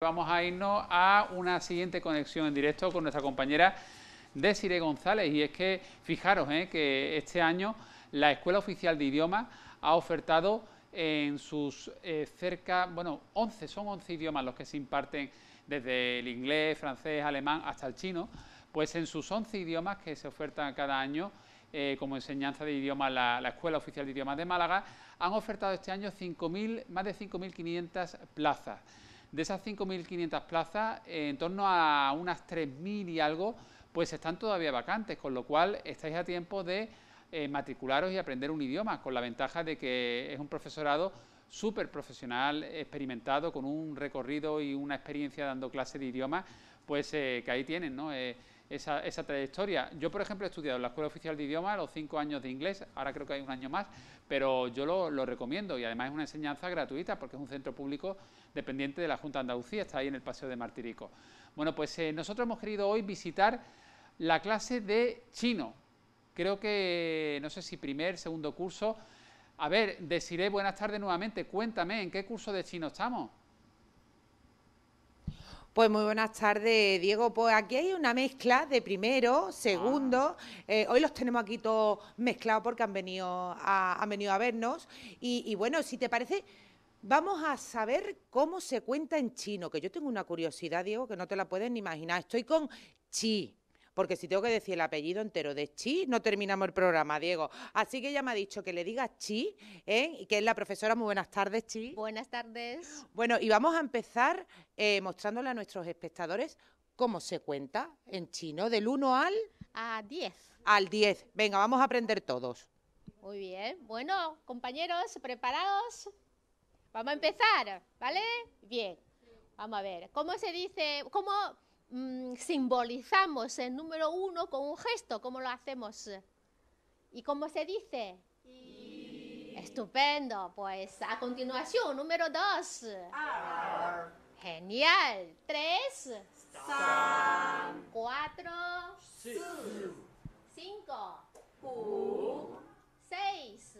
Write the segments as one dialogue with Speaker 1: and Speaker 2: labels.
Speaker 1: Vamos a irnos a una siguiente conexión en directo con nuestra compañera Desiree González. Y es que, fijaros, eh, que este año la Escuela Oficial de Idiomas ha ofertado en sus eh, cerca, bueno, 11, son 11 idiomas los que se imparten desde el inglés, francés, alemán hasta el chino, pues en sus 11 idiomas que se ofertan cada año eh, como enseñanza de idiomas la, Escuela Oficial de Idiomas de Málaga, han ofertado este año más de 5.500 plazas. De esas 5.500 plazas, en torno a unas 3.000 y algo, pues están todavía vacantes, con lo cual estáis a tiempo de eh, matricularos y aprender un idioma, con la ventaja de que es un profesorado súper profesional, experimentado, con un recorrido y una experiencia dando clase de idioma, pues eh, que ahí tienen, ¿no? Eh, esa, trayectoria. Yo, por ejemplo, he estudiado en la Escuela Oficial de Idiomas los cinco años de inglés, ahora creo que hay un año más, pero yo lo, recomiendo y además es una enseñanza gratuita porque es un centro público dependiente de la Junta de Andalucía, está ahí en el Paseo de Martirico. Bueno, pues eh, nosotros hemos querido hoy visitar la clase de chino. Creo que, no sé si primer, segundo curso. A ver, deciré buenas tardes nuevamente. Cuéntame, ¿en qué curso de chino estamos?
Speaker 2: Pues muy buenas tardes, Diego. Pues aquí hay una mezcla de primero, segundo. Ah. Eh, hoy los tenemos aquí todos mezclados porque han venido a, han venido a vernos. Y, bueno, si te parece, vamos a saber cómo se cuenta en chino, que yo tengo una curiosidad, Diego, que no te la puedes ni imaginar. Estoy con Chi porque si tengo que decir el apellido entero de Chi, no terminamos el programa, Diego. Así que ella me ha dicho que le diga Chi, ¿eh? y que es la profesora. Muy buenas tardes, Chi. Buenas tardes. Bueno, y vamos a empezar eh, mostrándole a nuestros espectadores cómo se cuenta en chino, del 1 al... A 10. Al 10. Venga, vamos a aprender todos.
Speaker 3: Muy bien. Bueno, compañeros, ¿preparados? Vamos a empezar, ¿vale? Bien. Vamos a ver. ¿Cómo se dice? ¿Cómo Mm, simbolizamos el número uno con un gesto, ¿cómo lo hacemos? ¿Y cómo se dice? Estupendo, pues a continuación, número dos. Genial. Tres. Cuatro. Cinco. Seis.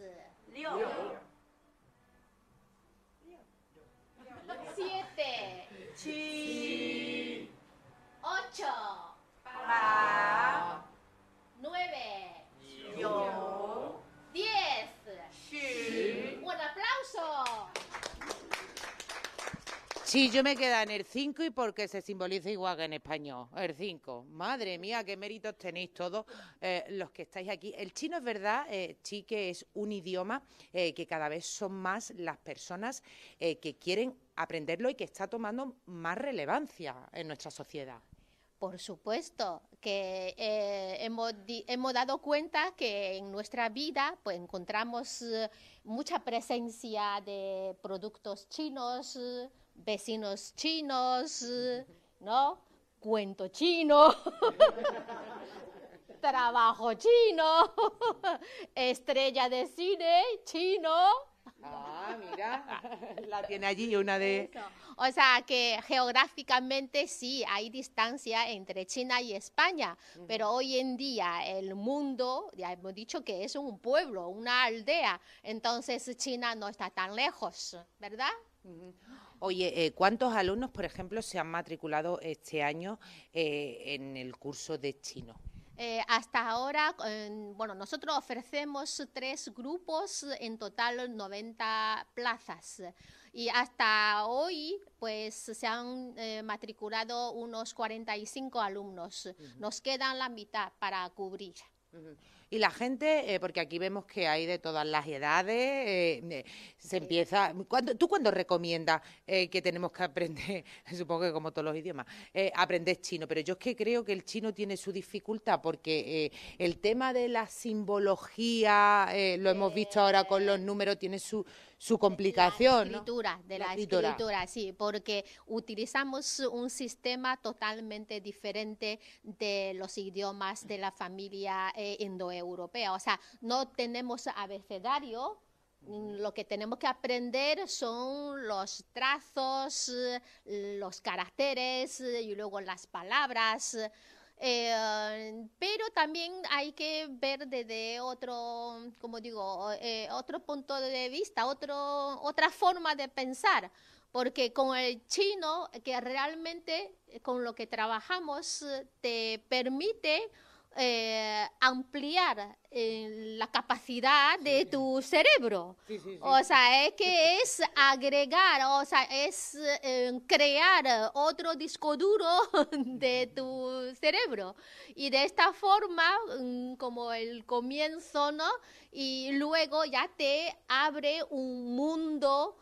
Speaker 2: Sí, yo me quedo en el 5 y porque se simboliza igual que en español, el 5. Madre mía, qué méritos tenéis todos eh, los que estáis aquí. El chino es verdad, eh, sí que es un idioma eh, que cada vez son más las personas que quieren aprenderlo y que está tomando más relevancia en nuestra sociedad.
Speaker 3: Por supuesto que hemos, dado cuenta que en nuestra vida pues, encontramos mucha presencia de productos chinos, vecinos chinos, ¿no? Cuento chino, trabajo chino, estrella de cine chino. Ah, mira, la tiene allí una de... O sea que geográficamente sí hay distancia entre China y España, pero hoy en día el mundo, ya hemos dicho que es un pueblo, una aldea, entonces China no está tan lejos, ¿verdad?
Speaker 2: Oye, eh, ¿cuántos alumnos, por ejemplo, se han matriculado este año eh, en el curso de chino?
Speaker 3: Eh, hasta ahora, bueno, nosotros ofrecemos tres grupos, en total 90 plazas. Y hasta hoy, pues se han matriculado unos 45 alumnos. Nos quedan la mitad para cubrir
Speaker 2: y la gente, eh, porque aquí vemos que hay de todas las edades, eh, eh, se empieza... ¿Tú cuándo recomiendas que tenemos que aprender, supongo que como todos los idiomas, aprender chino? Pero yo es que creo que el chino tiene su dificultad porque el tema de la simbología, lo hemos visto ahora con los números, tiene su, complicación. La escritura,
Speaker 3: de la, escritura. sí, porque utilizamos un sistema totalmente diferente de los idiomas de la familia eh, europea. O sea, no tenemos abecedario, lo que tenemos que aprender son los trazos, eh, los caracteres eh, y luego las palabras. Eh, pero también hay que ver desde otro, como digo, otro punto de vista, otro, otra forma de pensar, porque con el chino, que realmente con lo que trabajamos, te permite eh, ampliar eh, la capacidad de tu cerebro. O sea, es que es agregar, o sea, es eh, crear otro disco duro de tu cerebro. Y de esta forma, mm, como el comienzo, ¿no? Y luego ya te abre un mundo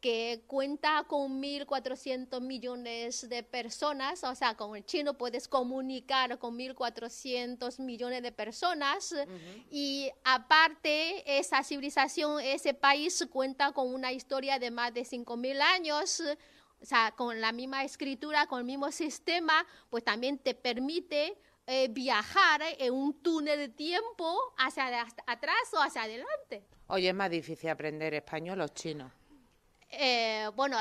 Speaker 3: que cuenta con 1.400 millones de personas, o sea, con el chino puedes comunicar con 1.400 millones de personas y aparte esa civilización, ese país cuenta con una historia de más de 5.000 años, o sea, con la misma escritura, con el mismo sistema, pues también te permite eh, viajar en un túnel de tiempo hacia atrás o hacia adelante.
Speaker 2: Oye, es más difícil aprender español los chino.
Speaker 3: Eh, bueno,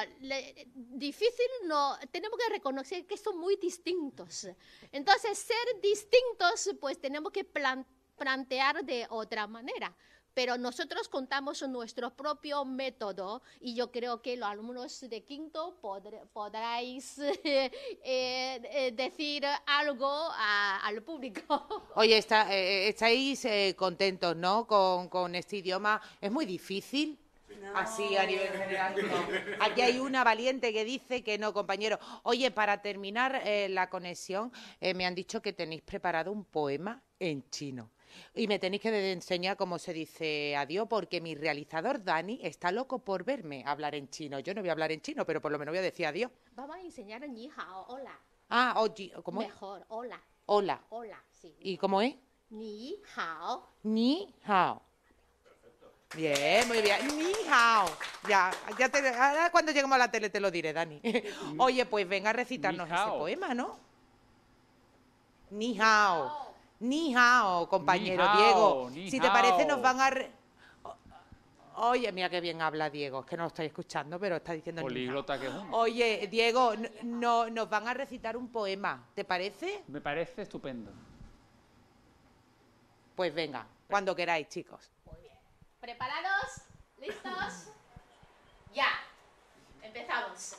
Speaker 3: difícil no, tenemos que reconocer que son muy distintos. Entonces, ser distintos, pues tenemos que plantear de otra manera. Pero nosotros contamos nuestro propio método y yo creo que los alumnos de quinto podr, podráis eh, eh, decir algo al público.
Speaker 2: Oye, está, estáis contentos, ¿no? con este idioma. Es muy difícil. Así a nivel general. Aquí hay una valiente que dice que no, compañero. Oye, para terminar eh, la conexión, eh, me han dicho que tenéis preparado un poema en chino. Y me tenéis que enseñar cómo se dice adiós, porque mi realizador Dani está loco por verme hablar en chino. Yo no voy a hablar en chino, pero por lo menos voy a decir adiós.
Speaker 3: Vamos a enseñar ni hao, hola.
Speaker 2: Ah, oye, ¿cómo Mejor, hola. Hola. Hola, sí. ¿Y cómo es?
Speaker 3: Ni hao.
Speaker 2: Ni hao. Bien, muy bien. Ni hao. Ya, ya ahora cuando lleguemos a la tele te lo diré, Dani. Oye, pues venga a recitarnos ese poema, ¿no? Ni hao. Ni hao, compañero Diego. si te parece, nos van a. Oye, mira qué bien habla Diego. Es que no lo estoy escuchando, pero está diciendo. Políglota que Oye, Diego, no, nos van a recitar un poema. ¿Te parece? Me parece estupendo. Pues venga, cuando queráis, chicos.
Speaker 3: ¿Preparados? ¿Listos? ya. Empezamos.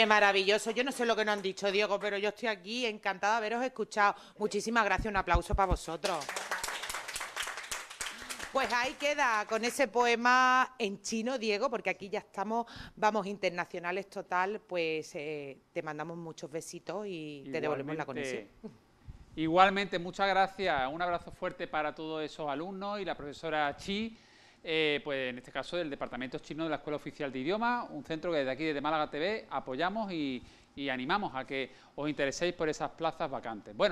Speaker 2: es maravilloso. Yo no sé lo que nos han dicho, Diego, pero yo estoy aquí encantada de haberos escuchado. Muchísimas gracias. Un aplauso para vosotros. Pues ahí queda con ese poema en chino, Diego, porque aquí ya estamos, vamos, internacionales total, pues eh, te mandamos muchos besitos y te devolvemos la conexión.
Speaker 1: Igualmente, muchas gracias. Un abrazo fuerte para todos esos alumnos y la profesora Chi. Eh, pues en este caso del Departamento Chino de la Escuela Oficial de Idiomas, un centro que desde aquí, desde Málaga TV, apoyamos y, y animamos a que os intereséis por esas plazas vacantes. Bueno,